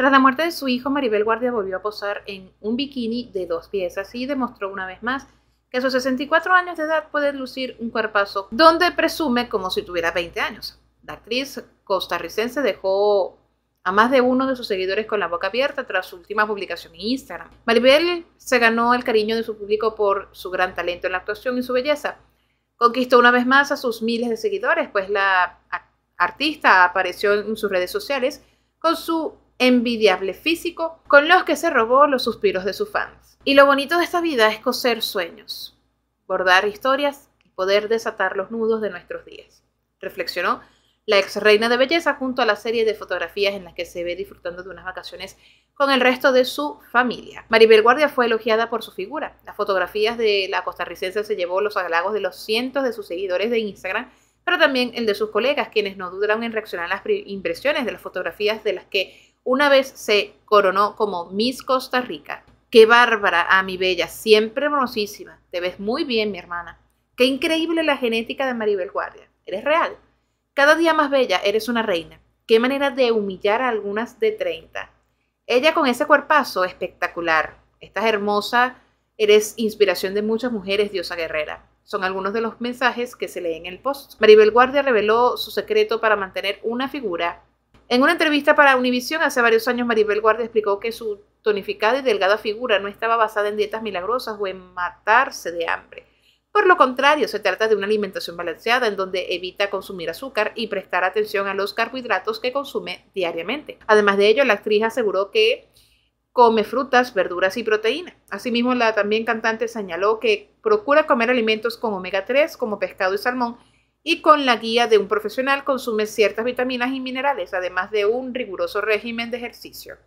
Tras la muerte de su hijo, Maribel Guardia volvió a posar en un bikini de dos piezas y demostró una vez más que a sus 64 años de edad puede lucir un cuerpazo donde presume como si tuviera 20 años. La actriz costarricense dejó a más de uno de sus seguidores con la boca abierta tras su última publicación en Instagram. Maribel se ganó el cariño de su público por su gran talento en la actuación y su belleza. Conquistó una vez más a sus miles de seguidores, pues la artista apareció en sus redes sociales con su envidiable físico con los que se robó los suspiros de sus fans. Y lo bonito de esta vida es coser sueños, bordar historias y poder desatar los nudos de nuestros días. Reflexionó la ex reina de belleza junto a la serie de fotografías en las que se ve disfrutando de unas vacaciones con el resto de su familia. Maribel Guardia fue elogiada por su figura. Las fotografías de la costarricense se llevó los halagos de los cientos de sus seguidores de Instagram pero también el de sus colegas, quienes no dudaron en reaccionar a las impresiones de las fotografías de las que una vez se coronó como Miss Costa Rica. Qué bárbara, a ah, mi bella, siempre hermosísima. Te ves muy bien, mi hermana. Qué increíble la genética de Maribel Guardia. Eres real. Cada día más bella, eres una reina. Qué manera de humillar a algunas de 30. Ella con ese cuerpazo espectacular. Estás hermosa, eres inspiración de muchas mujeres, diosa guerrera. Son algunos de los mensajes que se leen en el post. Maribel Guardia reveló su secreto para mantener una figura. En una entrevista para Univision hace varios años, Maribel Guardia explicó que su tonificada y delgada figura no estaba basada en dietas milagrosas o en matarse de hambre. Por lo contrario, se trata de una alimentación balanceada en donde evita consumir azúcar y prestar atención a los carbohidratos que consume diariamente. Además de ello, la actriz aseguró que come frutas, verduras y proteína. Asimismo, la también cantante señaló que procura comer alimentos con omega 3 como pescado y salmón y con la guía de un profesional consume ciertas vitaminas y minerales, además de un riguroso régimen de ejercicio.